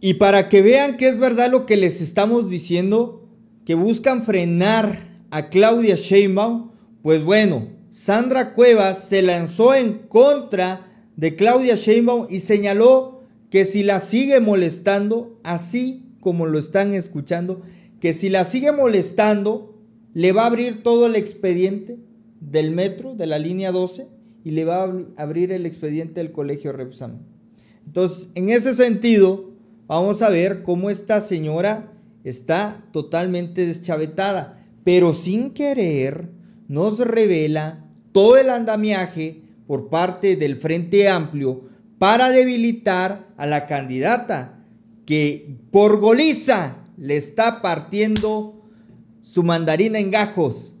Y para que vean que es verdad lo que les estamos diciendo, que buscan frenar a Claudia Sheinbaum, pues bueno, Sandra Cuevas se lanzó en contra de Claudia Sheinbaum y señaló que si la sigue molestando, así como lo están escuchando, que si la sigue molestando, le va a abrir todo el expediente del metro, de la línea 12, y le va a abrir el expediente del colegio Repsam. Entonces, en ese sentido, vamos a ver cómo esta señora está totalmente deschavetada, pero sin querer nos revela todo el andamiaje por parte del Frente Amplio para debilitar a la candidata que por goliza le está partiendo su mandarina en gajos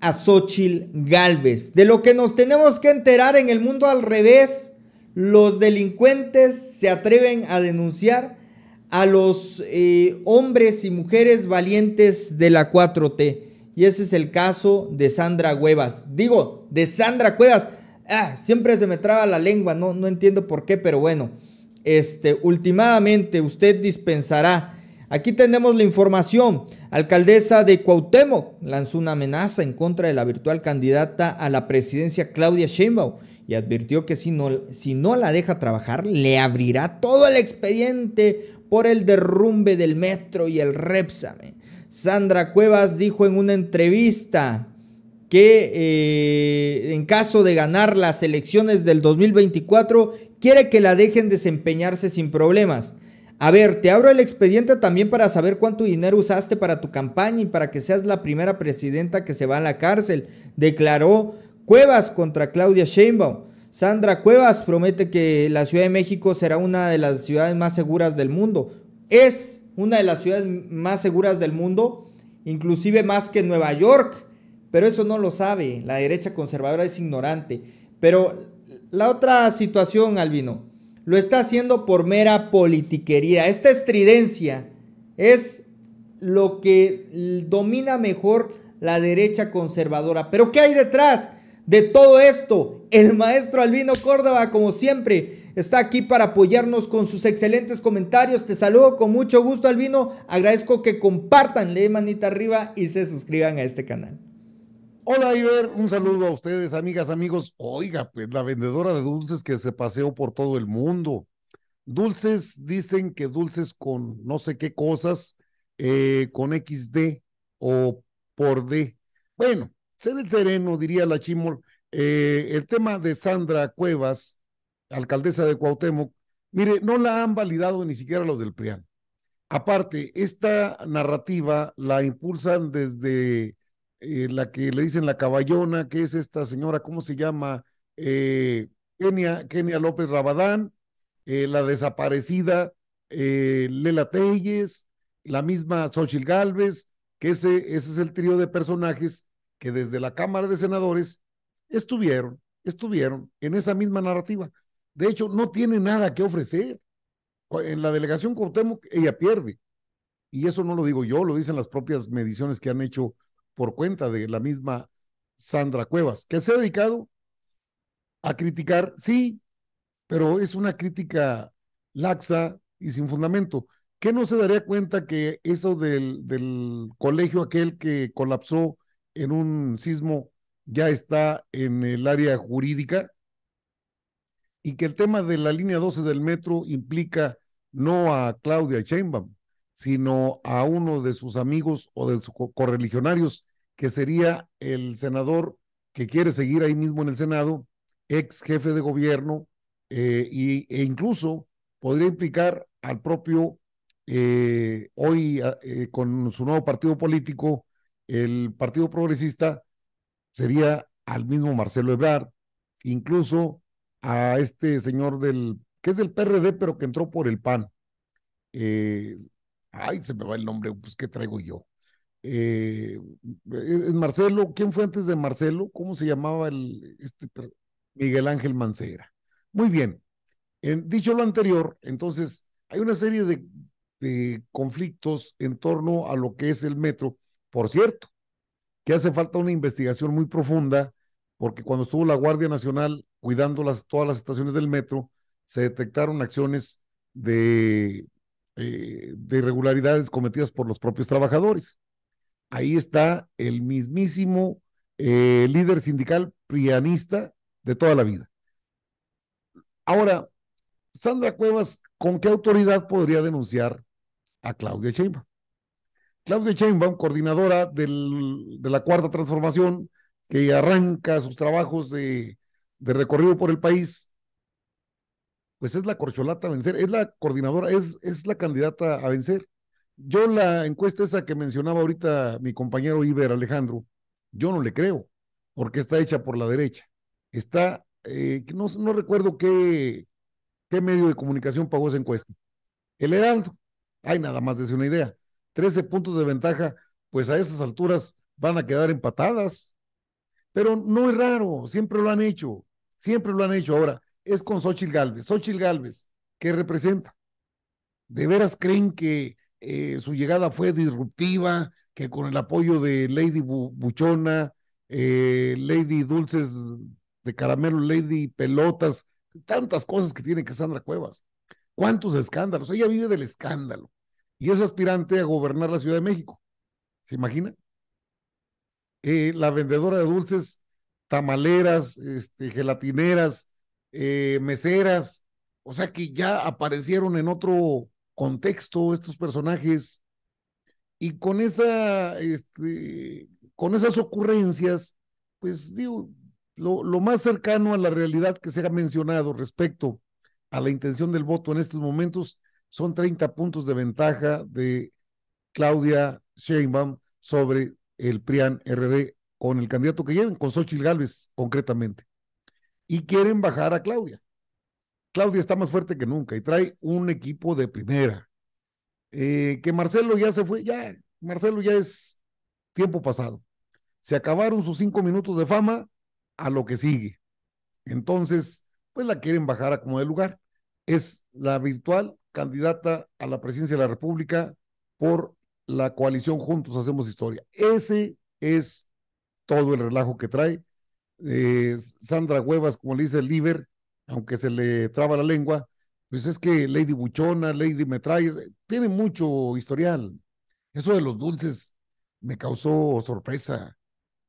a Xochitl Galvez. De lo que nos tenemos que enterar en el mundo al revés los delincuentes se atreven a denunciar a los eh, hombres y mujeres valientes de la 4T. Y ese es el caso de Sandra Cuevas. Digo, de Sandra Cuevas. Ah, siempre se me traba la lengua, no, no entiendo por qué, pero bueno. Este, últimamente usted dispensará Aquí tenemos la información. Alcaldesa de Cuauhtémoc lanzó una amenaza en contra de la virtual candidata a la presidencia Claudia Sheinbaum y advirtió que si no, si no la deja trabajar le abrirá todo el expediente por el derrumbe del metro y el Repsame. Sandra Cuevas dijo en una entrevista que eh, en caso de ganar las elecciones del 2024 quiere que la dejen desempeñarse sin problemas. A ver, te abro el expediente también para saber cuánto dinero usaste para tu campaña y para que seas la primera presidenta que se va a la cárcel, declaró Cuevas contra Claudia Sheinbaum. Sandra Cuevas promete que la Ciudad de México será una de las ciudades más seguras del mundo. Es una de las ciudades más seguras del mundo, inclusive más que Nueva York, pero eso no lo sabe. La derecha conservadora es ignorante. Pero la otra situación, Albino, lo está haciendo por mera politiquería. Esta estridencia es lo que domina mejor la derecha conservadora. Pero ¿qué hay detrás de todo esto? El maestro Albino Córdoba, como siempre, está aquí para apoyarnos con sus excelentes comentarios. Te saludo con mucho gusto, Albino. Agradezco que compartan, le manita arriba y se suscriban a este canal. Hola Iber, un saludo a ustedes, amigas, amigos. Oiga, pues la vendedora de dulces que se paseó por todo el mundo. Dulces, dicen que dulces con no sé qué cosas, eh, con XD o por D. Bueno, ser el sereno, diría la Chimor, eh, el tema de Sandra Cuevas, alcaldesa de Cuauhtémoc, mire, no la han validado ni siquiera los del PRIAN. Aparte, esta narrativa la impulsan desde eh, la que le dicen la caballona, que es esta señora, ¿cómo se llama? Eh, Kenia, López Rabadán, eh, la desaparecida Lela Telles, la misma Xochil Gálvez, que ese, ese es el trío de personajes que desde la Cámara de Senadores estuvieron, estuvieron en esa misma narrativa. De hecho, no tiene nada que ofrecer. En la delegación Cuauhtémoc ella pierde. Y eso no lo digo yo, lo dicen las propias mediciones que han hecho por cuenta de la misma Sandra Cuevas, que se ha dedicado a criticar, sí, pero es una crítica laxa y sin fundamento. ¿Qué no se daría cuenta que eso del, del colegio aquel que colapsó en un sismo ya está en el área jurídica? Y que el tema de la línea 12 del metro implica no a Claudia Sheinbaum, sino a uno de sus amigos o de sus correligionarios, que sería el senador que quiere seguir ahí mismo en el Senado, ex jefe de gobierno, eh, y, e incluso podría implicar al propio, eh, hoy ah, eh, con su nuevo partido político, el Partido Progresista, sería al mismo Marcelo Ebrard, incluso a este señor del, que es del PRD, pero que entró por el PAN. Eh, ay, se me va el nombre, pues ¿qué traigo yo? Eh, eh, Marcelo, ¿quién fue antes de Marcelo? ¿Cómo se llamaba el este, Miguel Ángel Mancera? Muy bien. dicho lo anterior, entonces hay una serie de, conflictos en torno a lo que es el metro. Por cierto, que hace falta una investigación muy profunda, porque cuando estuvo la Guardia Nacional cuidando todas las estaciones del metro, se detectaron acciones de eh, de irregularidades cometidas por los propios trabajadores. Ahí está el mismísimo eh, líder sindical prianista de toda la vida. Ahora, Sandra Cuevas, ¿con qué autoridad podría denunciar a Claudia Sheinbaum? Claudia Sheinbaum, coordinadora de la Cuarta Transformación, que arranca sus trabajos de, de recorrido por el país pues es la corcholata a vencer, es la coordinadora, es, es la candidata a vencer. Yo la encuesta esa que mencionaba ahorita mi compañero Iber Alejandro, yo no le creo, porque está hecha por la derecha. Está, eh, no, no recuerdo qué, qué medio de comunicación pagó esa encuesta. El Heraldo, hay nada más de una idea. 13 puntos de ventaja, pues a esas alturas van a quedar empatadas. Pero no es raro, siempre lo han hecho, siempre lo han hecho. Ahora, es con Xochitl Galvez. Xochitl Galvez, ¿qué representa? ¿De veras creen que eh, su llegada fue disruptiva, que con el apoyo de Lady Buchona, eh, Lady Dulces de Caramelo, Lady Pelotas, tantas cosas que tiene que Sandra Cuevas. ¿Cuántos escándalos? Ella vive del escándalo y es aspirante a gobernar la Ciudad de México. ¿Se imagina? Eh, la vendedora de dulces, tamaleras, este, gelatineras, eh, meseras, o sea que ya aparecieron en otro contexto estos personajes y con esa, este, con esas ocurrencias, pues digo, lo, más cercano a la realidad que se ha mencionado respecto a la intención del voto en estos momentos son 30 puntos de ventaja de Claudia Sheinbaum sobre el PRIAN RD con el candidato que lleven, con Xochitl Gálvez concretamente y quieren bajar a Claudia. Claudia está más fuerte que nunca y trae un equipo de primera. Eh, que Marcelo ya se fue, ya, Marcelo ya es tiempo pasado. Se acabaron sus cinco minutos de fama a lo que sigue. Entonces, pues la quieren bajar a como de lugar. Es la virtual candidata a la presidencia de la República por la coalición Juntos Hacemos Historia. Ese es todo el relajo que trae eh, Sandra Huevas, como le dice el Liver, aunque se le traba la lengua, pues es que Lady Buchona, Lady Metralla, eh, tiene mucho historial. Eso de los dulces me causó sorpresa.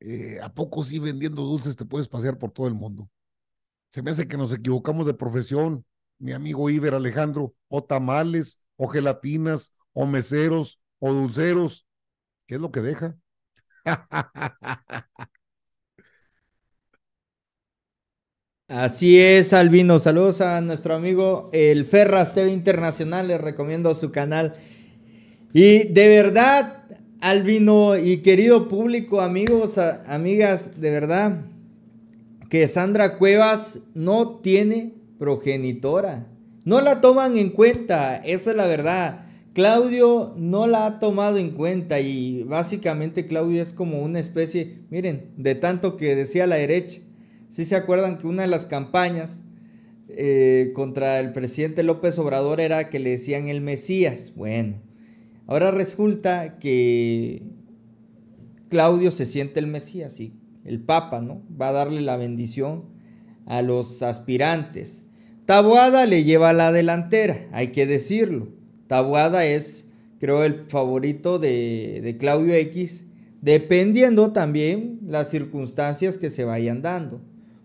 Eh, ¿A poco si vendiendo dulces te puedes pasear por todo el mundo? Se me hace que nos equivocamos de profesión, mi amigo Iber Alejandro, o tamales, o gelatinas, o meseros, o dulceros. ¿Qué es lo que deja? Así es, Albino. Saludos a nuestro amigo el Ferras TV Internacional. Les recomiendo su canal. Y de verdad, Albino y querido público, amigos, amigas, de verdad, que Sandra Cuevas no tiene progenitora. No la toman en cuenta, esa es la verdad. Claudio no la ha tomado en cuenta y básicamente Claudio es como una especie, miren, de tanto que decía la derecha, si se acuerdan que una de las campañas eh, contra el presidente López Obrador era que le decían el Mesías. Bueno, ahora resulta que Claudio se siente el Mesías y el Papa, ¿no? Va a darle la bendición a los aspirantes. Taboada le lleva a la delantera, hay que decirlo. Taboada es, creo, el favorito de, de Claudio X, dependiendo también las circunstancias que se vayan dando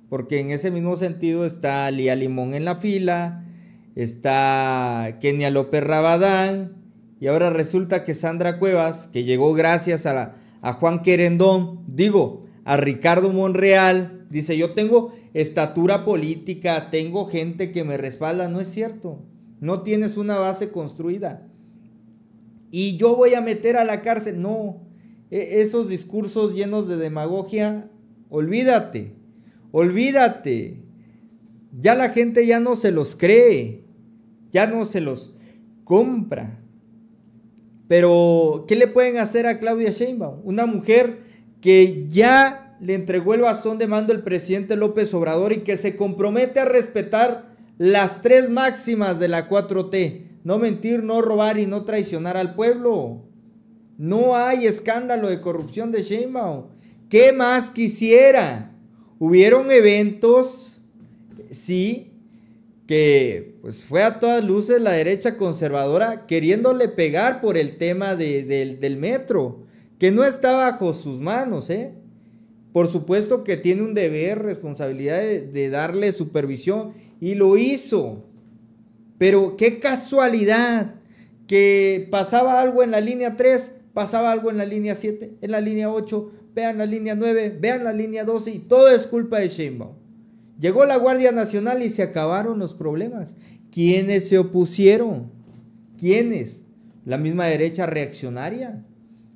porque en ese mismo sentido está Lía Limón en la fila, está Kenia López Rabadán, y ahora resulta que Sandra Cuevas, que llegó gracias a, a Juan Querendón, digo, a Ricardo Monreal, dice, yo tengo estatura política, tengo gente que me respalda, no es cierto, no tienes una base construida. Y yo voy a meter a la cárcel, no, e-, esos discursos llenos de demagogia, olvídate, Olvídate. Ya la gente ya no se los cree. Ya no se los compra. Pero, ¿qué le pueden hacer a Claudia Sheinbaum? Una mujer que ya le entregó el bastón de mando el presidente López Obrador y que se compromete a respetar las tres máximas de la 4T. No mentir, no robar y no traicionar al pueblo. No hay escándalo de corrupción de Sheinbaum. ¿Qué más quisiera? Hubieron eventos, sí, que pues fue a todas luces la derecha conservadora queriéndole pegar por el tema del metro, que no está bajo sus manos, ¿eh? Por supuesto que tiene un deber, responsabilidad de, de darle supervisión y lo hizo. Pero qué casualidad que pasaba algo en la línea 3, pasaba algo en la línea 7, en la línea 8, vean la línea 9, vean la línea 12 y todo es culpa de Sheinbaum. Llegó la Guardia Nacional y se acabaron los problemas. ¿Quiénes se opusieron? ¿Quiénes? La misma derecha reaccionaria,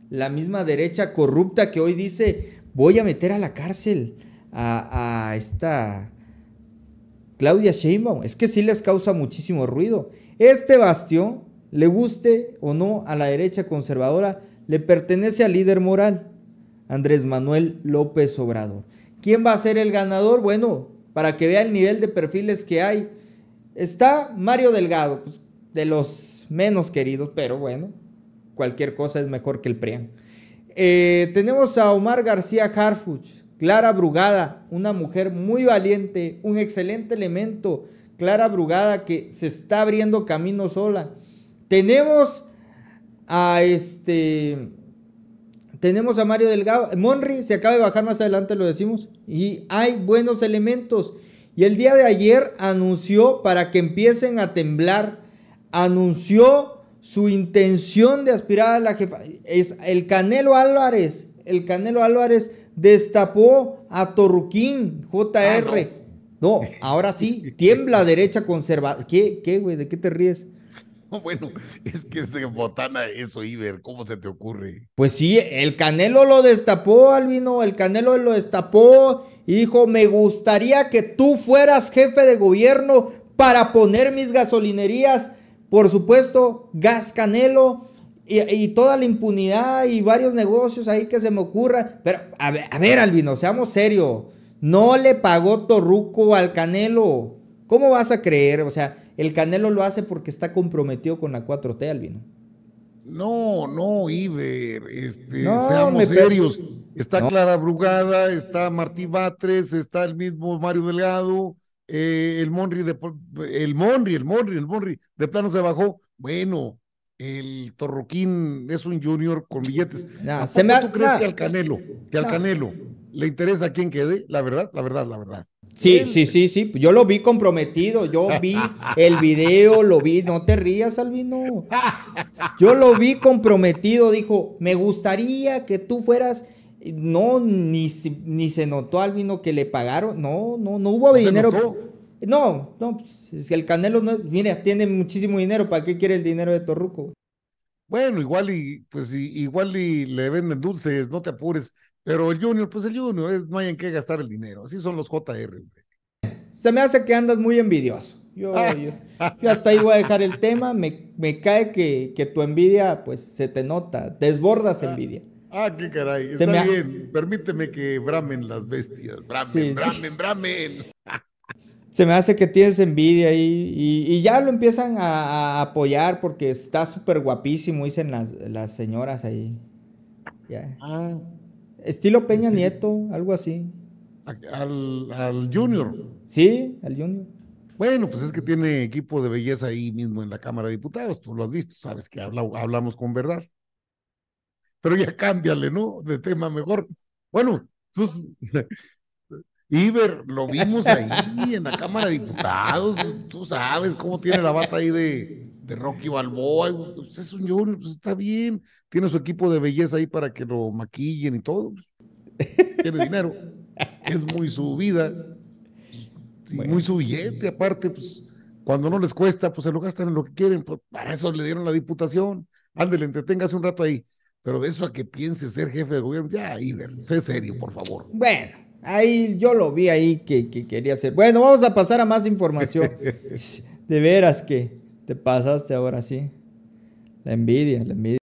la misma derecha corrupta que hoy dice, voy a meter a la cárcel a, esta Claudia Sheinbaum. Es que sí les causa muchísimo ruido. Este bastión, le guste o no a la derecha conservadora, le pertenece al líder moral. Andrés Manuel López Obrador. ¿Quién va a ser el ganador? Bueno, para que vea el nivel de perfiles que hay, está Mario Delgado, pues, de los menos queridos, pero bueno, cualquier cosa es mejor que el PRIAN. Eh, tenemos a Omar García Harfuch, Clara Brugada, una mujer muy valiente, un excelente elemento. Clara Brugada que se está abriendo camino sola. Tenemos a este tenemos a Mario Delgado. Monry, se acaba de bajar más adelante, lo decimos. Y hay buenos elementos. Y el día de ayer anunció para que empiecen a temblar. Anunció su intención de aspirar a la jefa. Es el Canelo Álvarez. El Canelo Álvarez destapó a Torruquín, JR. Ah, no. ahora sí, tiembla derecha conservadora. ¿Qué, ¿Qué, güey? ¿De qué te ríes? bueno, es que se botana eso, Iber, ¿cómo se te ocurre? Pues sí, el Canelo lo destapó, Albino, el Canelo lo destapó y dijo, me gustaría que tú fueras jefe de gobierno para poner mis gasolinerías, por supuesto, gas Canelo. Y, toda la impunidad y varios negocios ahí que se me ocurra. Pero, a ver, a ver Albino, seamos serios. No le pagó Torruco al Canelo. ¿Cómo vas a creer? O sea, el Canelo lo hace porque está comprometido con la 4T, Albino. No, no, Iber, este, seamos serios. Está Clara Brugada, está Martín Batres, está el mismo Mario Delgado, eh, el Monri, el Monri, el Monri, el Monri, de plano se bajó. Bueno, el Torroquín es un junior con billetes. ¿Cómo se crees que al Canelo, que al Canelo le interesa quién quede? La verdad, la verdad, la verdad. Sí, sí, sí, sí. Yo lo vi comprometido. Yo vi el video, lo vi. No te rías, Albino. Yo lo vi comprometido. Dijo, me gustaría que tú fueras. No, ni, ni se notó, Albino, que le pagaron. No, no, no hubo dinero. No, no, pues, el Canelo no es. Mira, tiene muchísimo dinero. ¿Para qué quiere el dinero de Torruco? Bueno, igual y pues igual y le venden dulces, no te apures. Pero el Junior, pues el Junior, no hay en qué gastar el dinero. Así son los JR. Se me hace que andas muy envidioso. Yo, yo, hasta ahí voy a dejar el tema. Me, cae que, tu envidia, pues se te nota. Desbordas ah, envidia. Ah, qué caray. Está bien. Permíteme que bramen las bestias. Bramen, bramen, bramen. Se me hace que tienes envidia y, y, ya lo empiezan a, apoyar porque está súper guapísimo, dicen las, señoras ahí. Ya. Ah. Estilo Peña Nieto, algo así. Al, al, Junior. Sí, al Junior. Bueno, pues es que tiene equipo de belleza ahí mismo en la Cámara de Diputados, tú lo has visto, sabes que hablamos con verdad. Pero ya cámbiale, ¿no? De tema mejor. Bueno, entonces... Iber, lo vimos ahí en la Cámara de Diputados. Tú sabes cómo tiene la bata ahí de, Rocky Balboa. Pues es un junior, pues está bien. Tiene su equipo de belleza ahí para que lo maquillen y todo. Pues, tiene dinero. Es muy su vida. Muy su billete. Aparte, pues cuando no les cuesta, pues se lo gastan en lo que quieren. Pues, para eso le dieron la diputación. Ándele, entreténgase un rato ahí. Pero de eso a que piense ser jefe de gobierno, ya, Iber, sé serio, por favor. Bueno. Ahí yo lo vi ahí que, que quería hacer. Bueno, vamos a pasar a más información. de veras que te pasaste ahora sí. La envidia, la envidia.